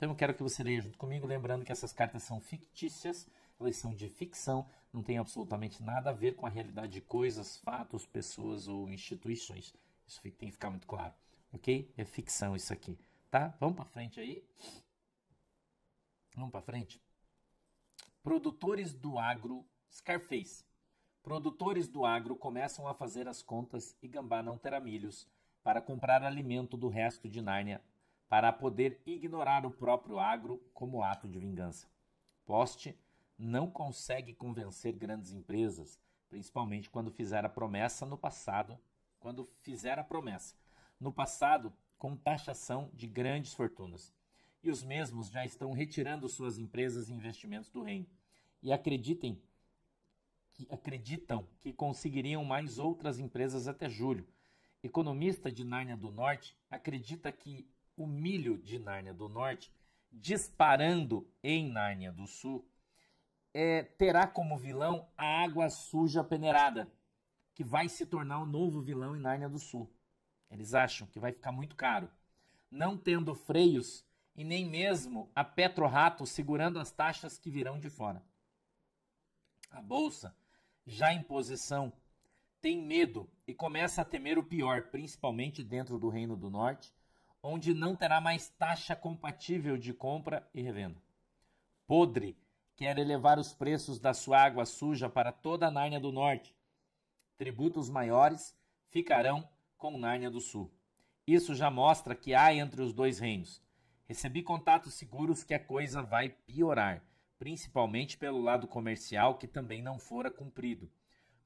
Então eu quero que você leia junto comigo, lembrando que essas cartas são fictícias, elas são de ficção, não tem absolutamente nada a ver com a realidade de coisas, fatos, pessoas ou instituições. Isso tem que ficar muito claro, ok? É ficção isso aqui, tá? Vamos para frente aí. Vamos para frente. Produtores do agro, Scarface. Produtores do agro começam a fazer as contas e Gambá não terá milhos para comprar alimento do resto de Nárnia para poder ignorar o próprio agro como ato de vingança. Poste não consegue convencer grandes empresas, principalmente quando fizer a promessa no passado, quando fizer a promessa no passado com taxação de grandes fortunas. E os mesmos já estão retirando suas empresas e investimentos do reino. E acreditem que acreditam que conseguiriam mais outras empresas até julho. Economista de Nárnia do Norte acredita que o milho de Nárnia do Norte disparando em Nárnia do Sul, é, terá como vilão a Água Suja Peneirada, que vai se tornar o novo vilão em Nárnia do Sul. Eles acham que vai ficar muito caro. Não tendo freios e nem mesmo a Petro Rato segurando as taxas que virão de fora. A bolsa, já em posição, tem medo e começa a temer o pior, principalmente dentro do Reino do Norte, onde não terá mais taxa compatível de compra e revenda. Podre quer elevar os preços da sua água suja para toda a Nárnia do Norte. Tributos maiores ficarão com Nárnia do Sul. Isso já mostra que há entre os dois reinos. Recebi contatos seguros que a coisa vai piorar, principalmente pelo lado comercial que também não fora cumprido.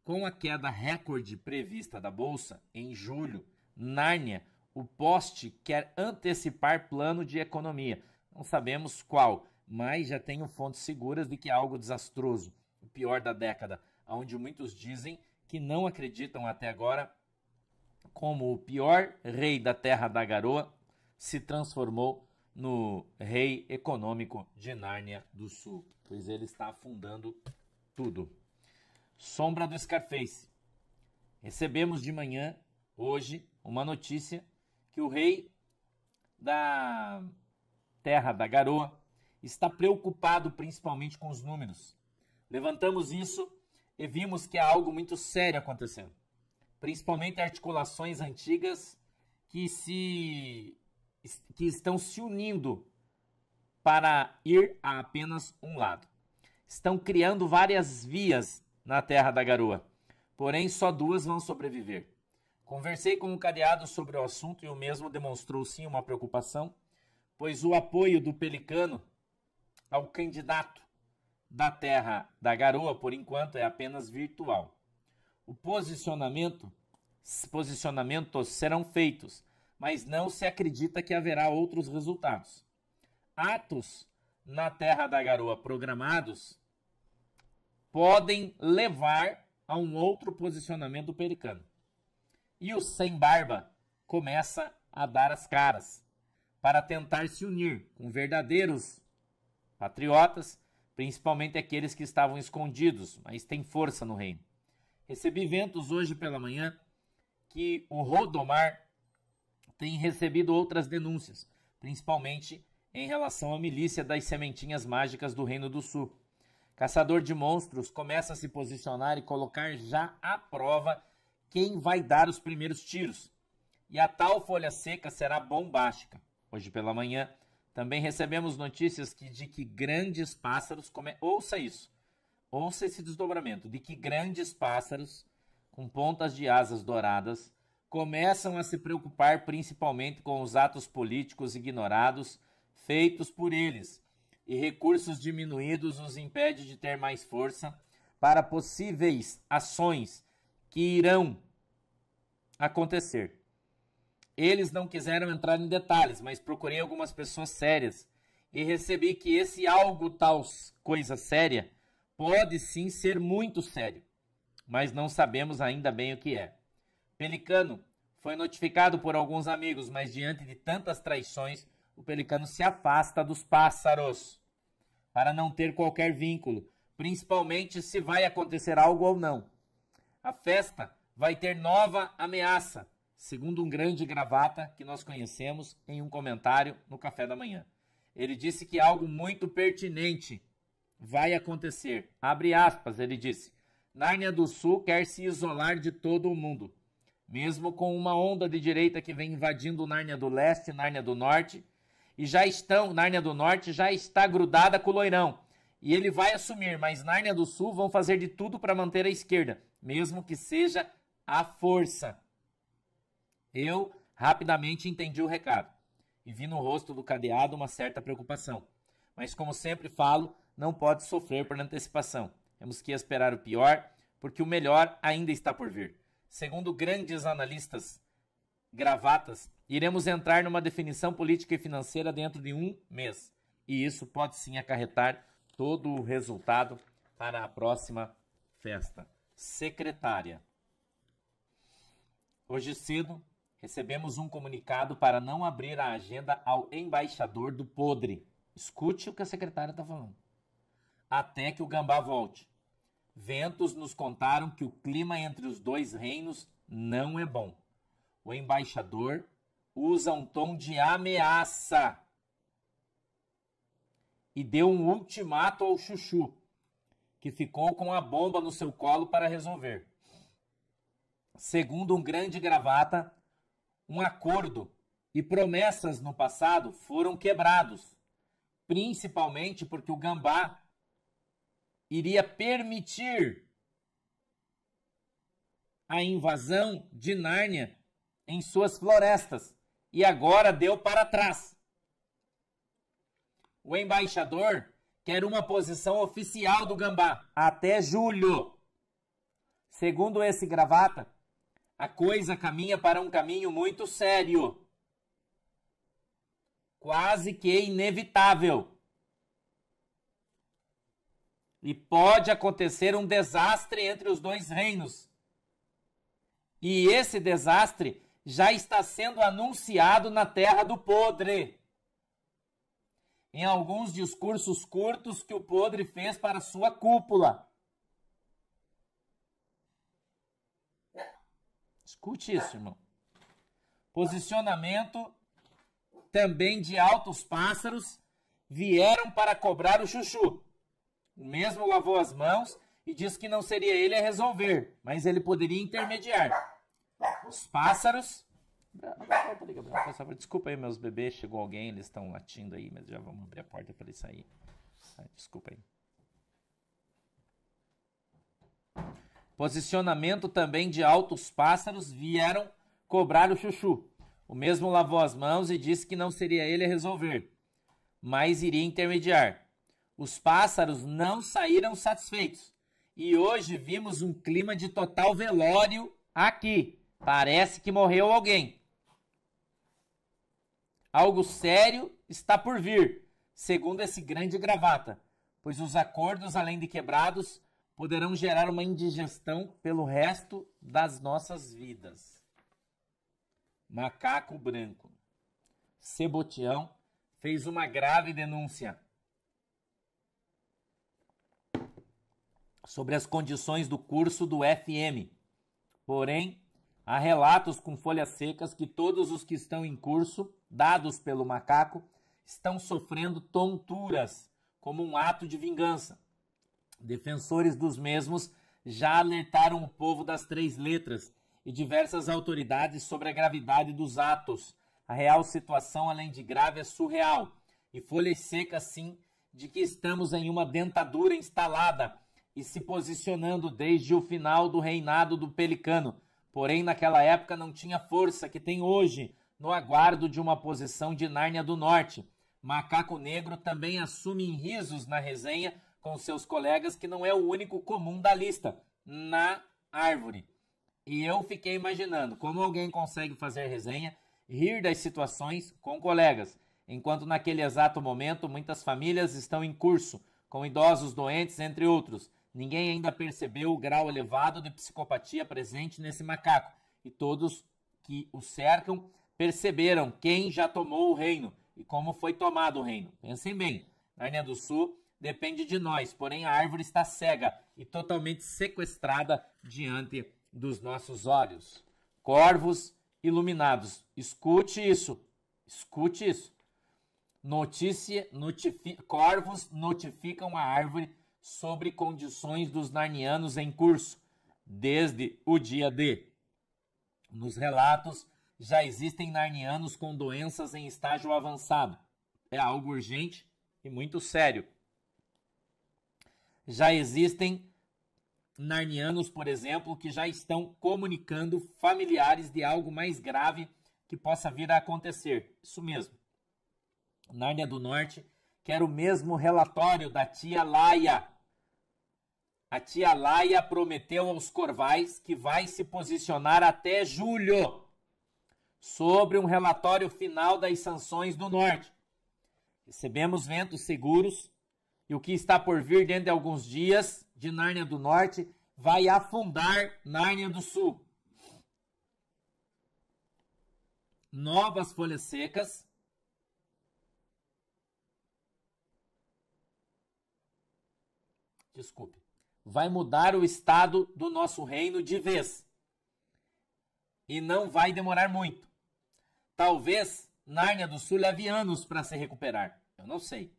Com a queda recorde prevista da bolsa em julho, Nárnia o poste quer antecipar plano de economia. Não sabemos qual, mas já tenho fontes seguras de que é algo desastroso, o pior da década, onde muitos dizem que não acreditam até agora como o pior rei da terra da garoa se transformou no rei econômico de Nárnia do Sul, pois ele está afundando tudo. Sombra do Scarface. Recebemos de manhã, hoje, uma notícia que o rei da terra da Garoa está preocupado principalmente com os números. Levantamos isso e vimos que há algo muito sério acontecendo, principalmente articulações antigas que se que estão se unindo para ir a apenas um lado. Estão criando várias vias na terra da garoa, porém só duas vão sobreviver. Conversei com o Cadeado sobre o assunto e o mesmo demonstrou sim uma preocupação, pois o apoio do Pelicano ao candidato da terra da garoa, por enquanto, é apenas virtual. O posicionamento, posicionamentos serão feitos, mas não se acredita que haverá outros resultados. Atos na terra da garoa programados podem levar a um outro posicionamento do Pelicano e o sem barba começa a dar as caras para tentar se unir com verdadeiros patriotas, principalmente aqueles que estavam escondidos, mas tem força no reino. Recebi ventos hoje pela manhã que o Rodomar tem recebido outras denúncias, principalmente em relação à milícia das sementinhas mágicas do Reino do Sul. Caçador de monstros começa a se posicionar e colocar já à prova quem vai dar os primeiros tiros. E a tal folha seca será bombástica. Hoje pela manhã também recebemos notícias que, de que grandes pássaros. Come... Ouça isso. Ouça esse desdobramento. De que grandes pássaros com pontas de asas douradas começam a se preocupar principalmente com os atos políticos ignorados feitos por eles. E recursos diminuídos os impede de ter mais força para possíveis ações que irão acontecer. Eles não quiseram entrar em detalhes, mas procurei algumas pessoas sérias e recebi que esse algo tal coisa séria pode sim ser muito sério, mas não sabemos ainda bem o que é. Pelicano foi notificado por alguns amigos, mas diante de tantas traições, o pelicano se afasta dos pássaros para não ter qualquer vínculo, principalmente se vai acontecer algo ou não. A festa vai ter nova ameaça, segundo um grande gravata que nós conhecemos em um comentário no café da manhã. Ele disse que algo muito pertinente vai acontecer. Abre aspas, ele disse: Nárnia do Sul quer se isolar de todo o mundo. Mesmo com uma onda de direita que vem invadindo Nárnia do Leste, Nárnia do Norte, e já estão, Nárnia do Norte já está grudada com o Loirão. E ele vai assumir, mas Nárnia do Sul vão fazer de tudo para manter a esquerda, mesmo que seja a força. Eu rapidamente entendi o recado e vi no rosto do cadeado uma certa preocupação. Mas, como sempre falo, não pode sofrer por antecipação. Temos que esperar o pior, porque o melhor ainda está por vir. Segundo grandes analistas gravatas, iremos entrar numa definição política e financeira dentro de um mês. E isso pode sim acarretar todo o resultado para a próxima festa. Secretária. Hoje cedo, recebemos um comunicado para não abrir a agenda ao embaixador do podre. Escute o que a secretária está falando. Até que o gambá volte. Ventos nos contaram que o clima entre os dois reinos não é bom. O embaixador usa um tom de ameaça e deu um ultimato ao Chuchu, que ficou com a bomba no seu colo para resolver segundo um grande gravata, um acordo e promessas no passado foram quebrados, principalmente porque o Gambá iria permitir a invasão de Nárnia em suas florestas e agora deu para trás. O embaixador quer uma posição oficial do Gambá até julho. Segundo esse gravata, a coisa caminha para um caminho muito sério. Quase que inevitável. E pode acontecer um desastre entre os dois reinos. E esse desastre já está sendo anunciado na terra do podre. Em alguns discursos curtos que o podre fez para sua cúpula. Escute isso, irmão. Posicionamento também de altos pássaros vieram para cobrar o chuchu. O mesmo lavou as mãos e disse que não seria ele a resolver, mas ele poderia intermediar. Os pássaros. Desculpa aí, meus bebês. Chegou alguém, eles estão latindo aí, mas já vamos abrir a porta para eles sair. Desculpa aí. Posicionamento também de altos pássaros vieram cobrar o Chuchu. O mesmo lavou as mãos e disse que não seria ele a resolver, mas iria intermediar. Os pássaros não saíram satisfeitos. E hoje vimos um clima de total velório aqui. Parece que morreu alguém. Algo sério está por vir, segundo esse grande gravata, pois os acordos, além de quebrados, poderão gerar uma indigestão pelo resto das nossas vidas. Macaco Branco Sebotião fez uma grave denúncia sobre as condições do curso do FM. Porém, há relatos com folhas secas que todos os que estão em curso, dados pelo macaco, estão sofrendo tonturas como um ato de vingança. Defensores dos mesmos já alertaram o povo das três letras e diversas autoridades sobre a gravidade dos atos. A real situação, além de grave, é surreal e folhas seca sim, de que estamos em uma dentadura instalada e se posicionando desde o final do reinado do Pelicano. Porém, naquela época não tinha força que tem hoje no aguardo de uma posição de Nárnia do Norte. Macaco Negro também assume em risos na resenha com seus colegas, que não é o único comum da lista, na árvore. E eu fiquei imaginando como alguém consegue fazer resenha, rir das situações com colegas, enquanto naquele exato momento muitas famílias estão em curso, com idosos doentes, entre outros. Ninguém ainda percebeu o grau elevado de psicopatia presente nesse macaco, e todos que o cercam perceberam quem já tomou o reino e como foi tomado o reino. Pensem bem, na do Sul depende de nós, porém a árvore está cega e totalmente sequestrada diante dos nossos olhos. Corvos iluminados, escute isso, escute isso. Notícia, notifi, corvos notificam a árvore sobre condições dos narnianos em curso desde o dia D. Nos relatos, já existem narnianos com doenças em estágio avançado. É algo urgente e muito sério já existem narnianos, por exemplo, que já estão comunicando familiares de algo mais grave que possa vir a acontecer. Isso mesmo. Nárnia do Norte quer o mesmo relatório da tia Laia. A tia Laia prometeu aos Corvais que vai se posicionar até julho sobre um relatório final das sanções do Norte. Recebemos ventos seguros e o que está por vir dentro de alguns dias de Nárnia do Norte vai afundar Nárnia do Sul. Novas folhas secas. Desculpe. Vai mudar o estado do nosso reino de vez. E não vai demorar muito. Talvez Nárnia do Sul leve anos para se recuperar. Eu não sei.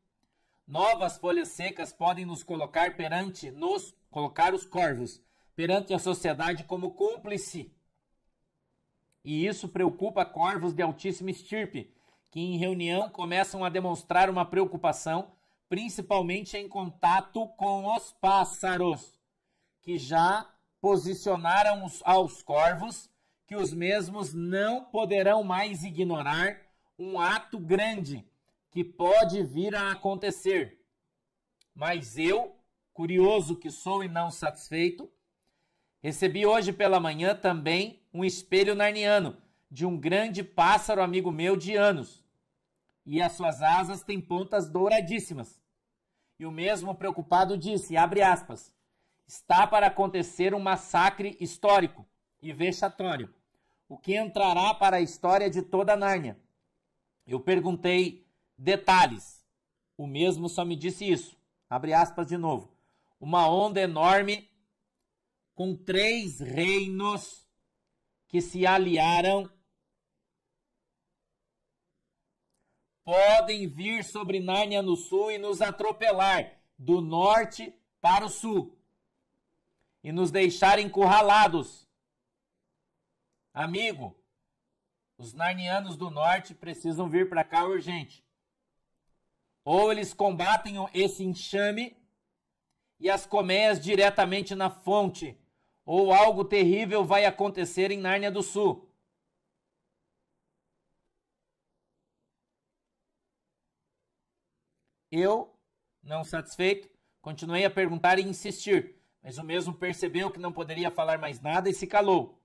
Novas folhas secas podem nos colocar perante, nos colocar os corvos, perante a sociedade como cúmplice. E isso preocupa corvos de altíssima estirpe, que em reunião começam a demonstrar uma preocupação, principalmente em contato com os pássaros, que já posicionaram aos corvos que os mesmos não poderão mais ignorar um ato grande que pode vir a acontecer. Mas eu, curioso que sou e não satisfeito, recebi hoje pela manhã também um espelho narniano de um grande pássaro amigo meu de anos. E as suas asas têm pontas douradíssimas. E o mesmo preocupado disse, abre aspas, está para acontecer um massacre histórico e vexatório, o que entrará para a história de toda a Nárnia. Eu perguntei Detalhes. O mesmo só me disse isso. Abre aspas de novo. Uma onda enorme com três reinos que se aliaram podem vir sobre Nárnia no sul e nos atropelar do norte para o sul e nos deixar encurralados. Amigo, os narnianos do norte precisam vir para cá urgente. Ou eles combatem esse enxame e as colmeias diretamente na fonte, ou algo terrível vai acontecer em Nárnia do Sul. Eu, não satisfeito, continuei a perguntar e insistir, mas o mesmo percebeu que não poderia falar mais nada e se calou.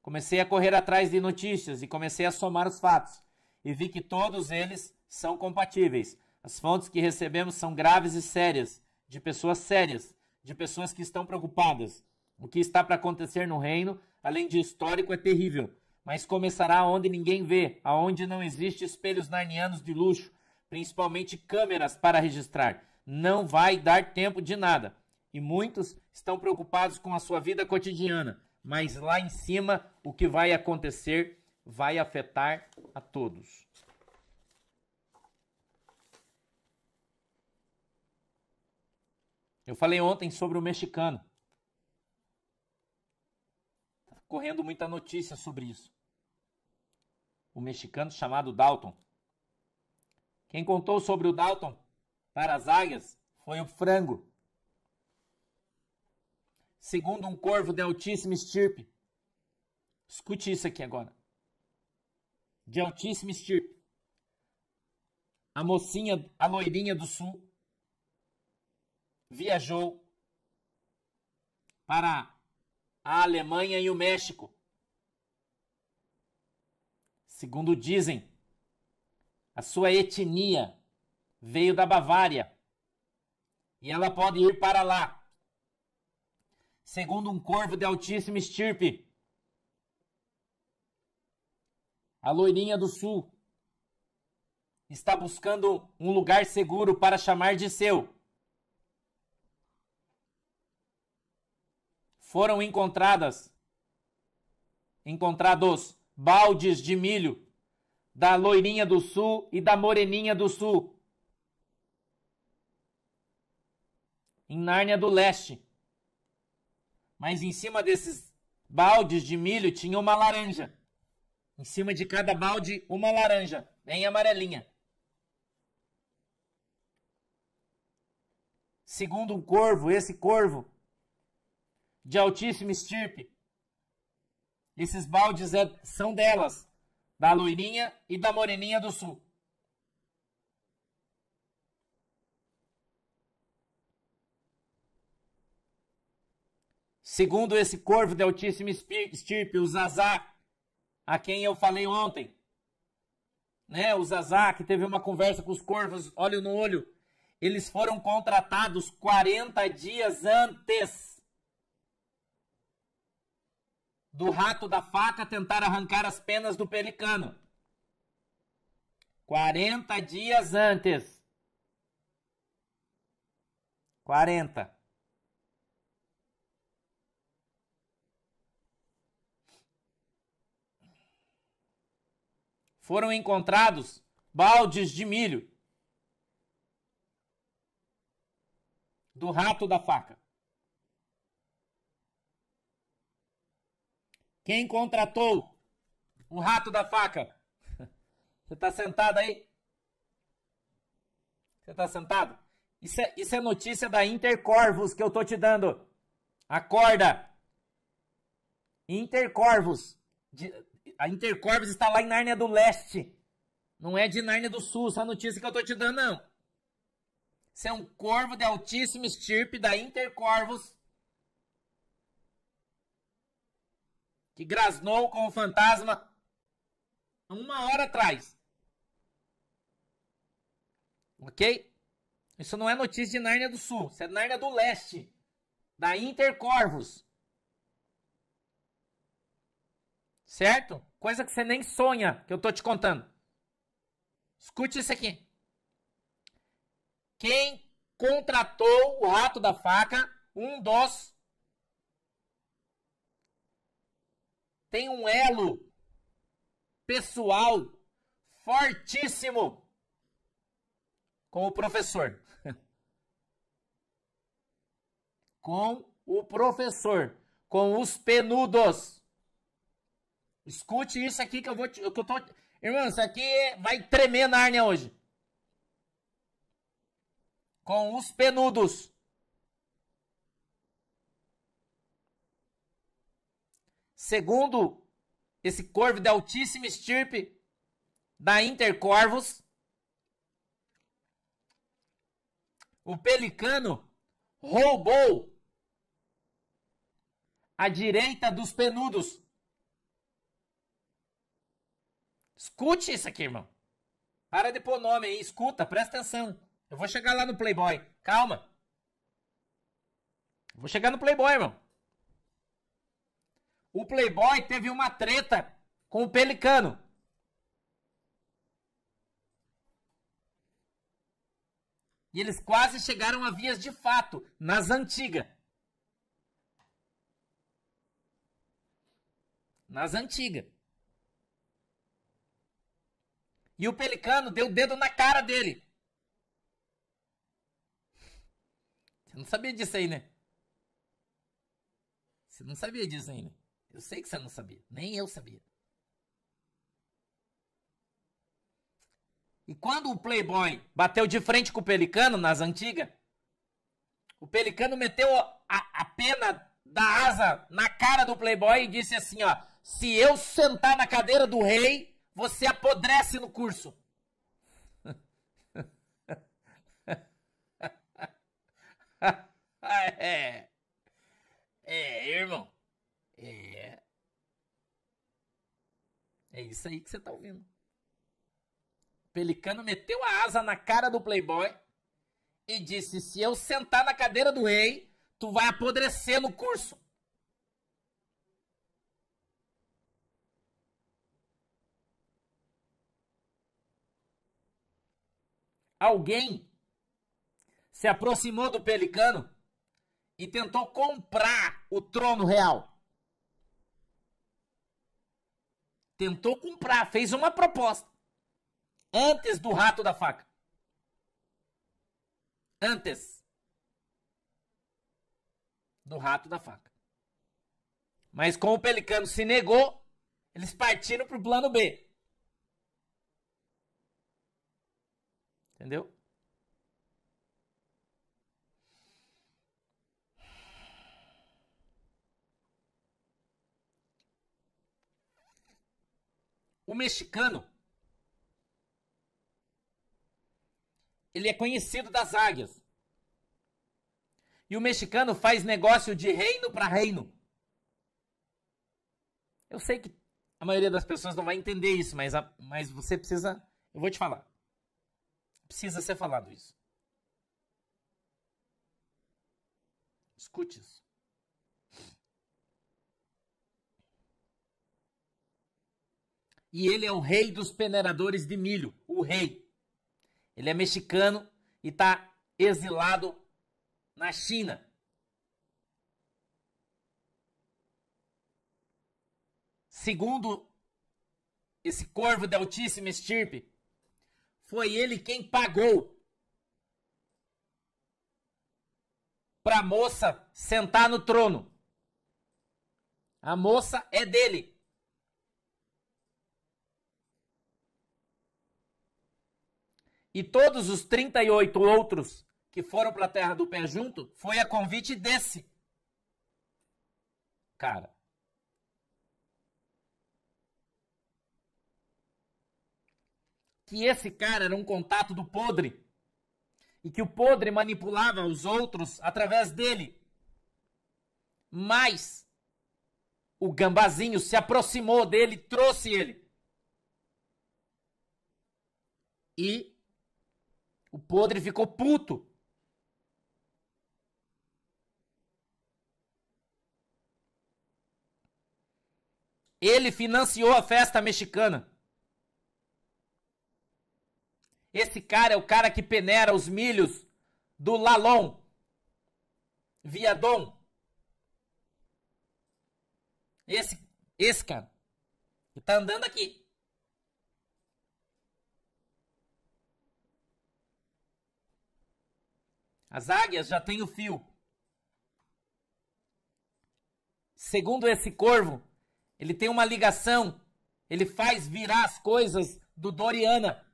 Comecei a correr atrás de notícias e comecei a somar os fatos, e vi que todos eles são compatíveis. As fontes que recebemos são graves e sérias, de pessoas sérias, de pessoas que estão preocupadas. O que está para acontecer no reino, além de histórico, é terrível, mas começará onde ninguém vê, aonde não existe espelhos narnianos de luxo, principalmente câmeras para registrar. Não vai dar tempo de nada. E muitos estão preocupados com a sua vida cotidiana, mas lá em cima o que vai acontecer vai afetar a todos. Eu falei ontem sobre o mexicano. Tá correndo muita notícia sobre isso. O mexicano chamado Dalton. Quem contou sobre o Dalton para as águias foi o frango. Segundo um corvo de altíssima estirpe. Escute isso aqui agora. De altíssima estirpe. A mocinha, a loirinha do sul, viajou para a Alemanha e o México. Segundo dizem, a sua etnia veio da Bavária e ela pode ir para lá. Segundo um corvo de altíssima estirpe, a loirinha do sul está buscando um lugar seguro para chamar de seu. foram encontradas encontrados baldes de milho da Loirinha do Sul e da Moreninha do Sul. Em Nárnia do Leste. Mas em cima desses baldes de milho tinha uma laranja. Em cima de cada balde, uma laranja, bem amarelinha. Segundo um corvo, esse corvo de altíssima estirpe. Esses baldes é, são delas, da loirinha e da moreninha do sul. Segundo esse corvo de altíssima estirpe, o Zazá, a quem eu falei ontem, né? O Zazá, que teve uma conversa com os corvos, olho no olho, eles foram contratados 40 dias antes do rato da faca tentar arrancar as penas do pelicano. 40 dias antes. 40. Foram encontrados baldes de milho do rato da faca. Quem contratou um rato da faca? Você tá sentado aí? Você tá sentado? Isso é, isso é notícia da Intercorvos que eu tô te dando. Acorda! Intercorvos. a Intercorvos está lá em Nárnia do Leste. Não é de Nárnia do Sul, essa notícia que eu tô te dando, não. Você é um corvo de altíssimo estirpe da Intercorvos que grasnou com o fantasma uma hora atrás. Ok? Isso não é notícia de Nárnia do Sul, isso é Nárnia do Leste, da Intercorvos. Certo? Coisa que você nem sonha que eu tô te contando. Escute isso aqui. Quem contratou o rato da faca, um dos tem um elo pessoal fortíssimo com o professor. com o professor, com os penudos. Escute isso aqui que eu vou te, que eu tô, irmão, isso aqui vai tremer na Nárnia hoje. Com os penudos. segundo esse corvo de altíssima estirpe da Intercorvos, o Pelicano roubou a direita dos penudos. Escute isso aqui, irmão. Para de pôr nome aí, escuta, presta atenção. Eu vou chegar lá no Playboy, calma. vou chegar no Playboy, irmão o Playboy teve uma treta com o Pelicano. E eles quase chegaram a vias de fato, nas antigas. Nas antigas. E o Pelicano deu o dedo na cara dele. Você não sabia disso aí, né? Você não sabia disso aí, né? Eu sei que você não sabia, nem eu sabia. E quando o Playboy bateu de frente com o Pelicano nas antigas, o Pelicano meteu a, a pena da asa na cara do Playboy e disse assim: ó, se eu sentar na cadeira do rei, você apodrece no curso. é. É, irmão. É isso aí que você tá ouvindo. Pelicano meteu a asa na cara do Playboy e disse: Se eu sentar na cadeira do rei, tu vai apodrecer no curso. Alguém se aproximou do Pelicano e tentou comprar o trono real. tentou comprar, fez uma proposta. Antes do rato da faca. Antes do rato da faca. Mas como o Pelicano se negou, eles partiram para o plano B. Entendeu? O mexicano. Ele é conhecido das águias. E o mexicano faz negócio de reino para reino. Eu sei que a maioria das pessoas não vai entender isso, mas, a, mas você precisa. Eu vou te falar. Precisa ser falado isso. Escute isso. e ele é o rei dos peneiradores de milho, o rei. Ele é mexicano e está exilado na China. Segundo esse corvo de altíssima estirpe, foi ele quem pagou para a moça sentar no trono. A moça é dele. e todos os 38 outros que foram para a Terra do Pé junto, foi a convite desse. Cara. Que esse cara era um contato do podre. E que o podre manipulava os outros através dele. Mas o gambazinho se aproximou dele, trouxe ele. E o podre ficou puto. Ele financiou a festa mexicana. Esse cara é o cara que peneira os milhos do Lalon. Viadom. Esse, esse cara. ele tá andando aqui. As águias já têm o fio. Segundo esse corvo, ele tem uma ligação. Ele faz virar as coisas do Doriana.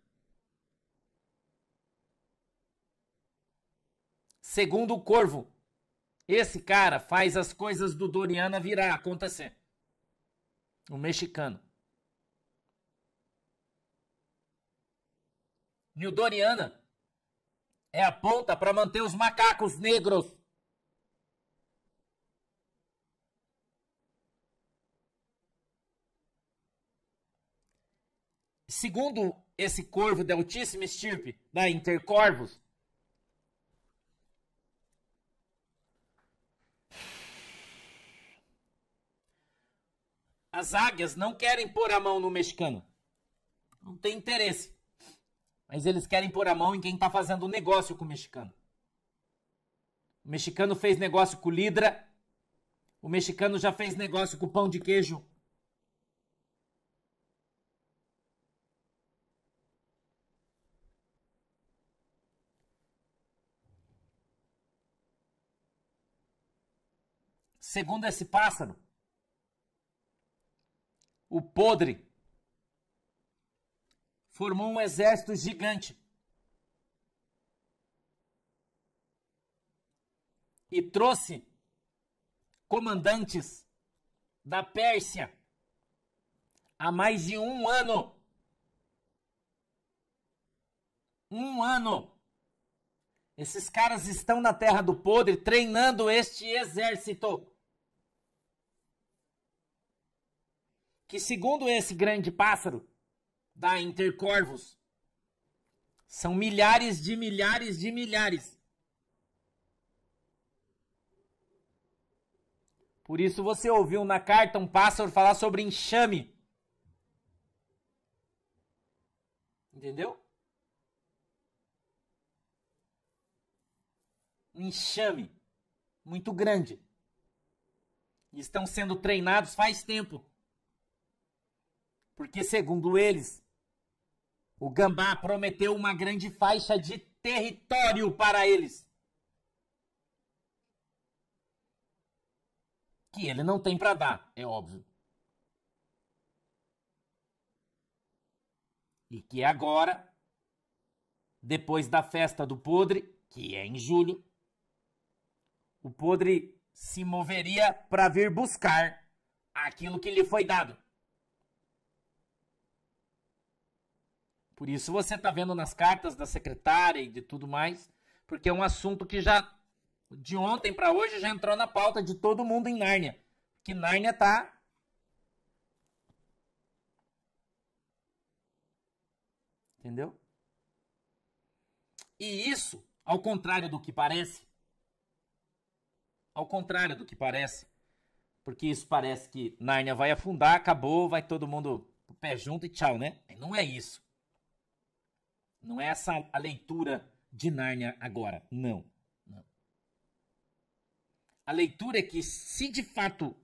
Segundo o corvo, esse cara faz as coisas do Doriana virar acontecer. O mexicano. E o Doriana é a ponta para manter os macacos negros. Segundo esse corvo de altíssima estirpe da né, Intercorvos, as águias não querem pôr a mão no mexicano. Não tem interesse. Mas eles querem pôr a mão em quem está fazendo negócio com o mexicano. O mexicano fez negócio com o Lidra. O mexicano já fez negócio com o pão de queijo. Segundo esse pássaro, o podre formou um exército gigante. E trouxe comandantes da Pérsia há mais de um ano. Um ano. Esses caras estão na Terra do Podre treinando este exército. Que, segundo esse grande pássaro, da Intercorvos. São milhares de milhares de milhares. Por isso você ouviu na carta um pássaro falar sobre enxame. Entendeu? Um enxame muito grande. Estão sendo treinados faz tempo. Porque, segundo eles, o Gambá prometeu uma grande faixa de território para eles. Que ele não tem para dar, é óbvio. E que é agora, depois da festa do podre, que é em julho, o podre se moveria para vir buscar aquilo que lhe foi dado. Por isso você está vendo nas cartas da secretária e de tudo mais, porque é um assunto que já de ontem para hoje já entrou na pauta de todo mundo em Nárnia, que Nárnia tá Entendeu? E isso, ao contrário do que parece, ao contrário do que parece, porque isso parece que Nárnia vai afundar, acabou, vai todo mundo pé junto e tchau, né? Não é isso. Não é essa a leitura de Nárnia agora. Não. não. A leitura é que, se de fato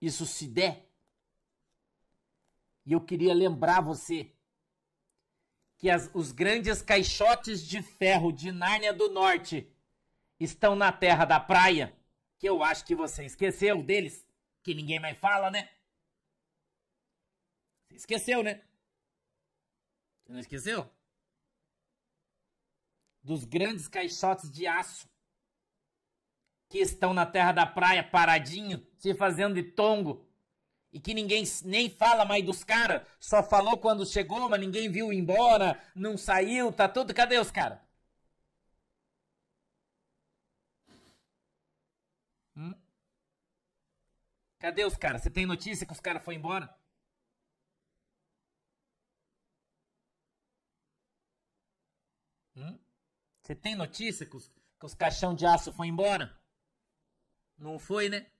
isso se der, e eu queria lembrar você que as, os grandes caixotes de ferro de Nárnia do Norte estão na terra da praia, que eu acho que você esqueceu deles, que ninguém mais fala, né? Você esqueceu, né? Você não esqueceu? dos grandes caixotes de aço que estão na terra da praia paradinho, se fazendo de tongo, e que ninguém nem fala mais dos caras, só falou quando chegou, mas ninguém viu embora, não saiu, tá tudo, cadê os caras? Hum? Cadê os caras? Você tem notícia que os caras foram embora? Você tem notícia que os, que os caixão de aço foi embora? Não foi, né?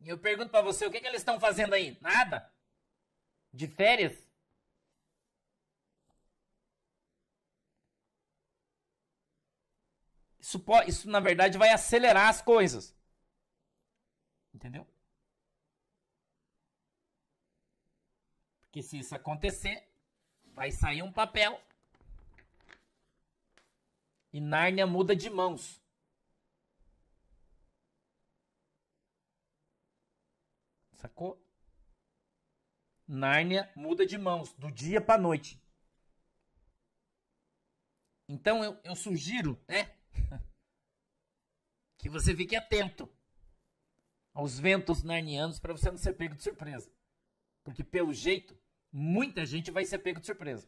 E eu pergunto para você, o que, que eles estão fazendo aí? Nada? De férias? Isso, pode, isso, na verdade, vai acelerar as coisas. Entendeu? Porque se isso acontecer, vai sair um papel e Nárnia muda de mãos. Sacou? Nárnia muda de mãos do dia para noite. Então eu, eu sugiro, né? que você fique atento aos ventos narnianos para você não ser pego de surpresa. Porque pelo jeito, muita gente vai ser pego de surpresa.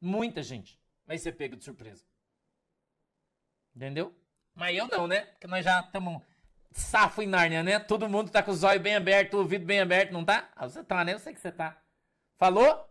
Muita gente mas ser é pego de surpresa. Entendeu? Mas eu não, né? Porque nós já estamos safo em Nárnia, né? Todo mundo tá com os olhos bem abertos, o ouvido bem aberto, não tá? Ah, você tá, né? Eu sei que você tá. Falou?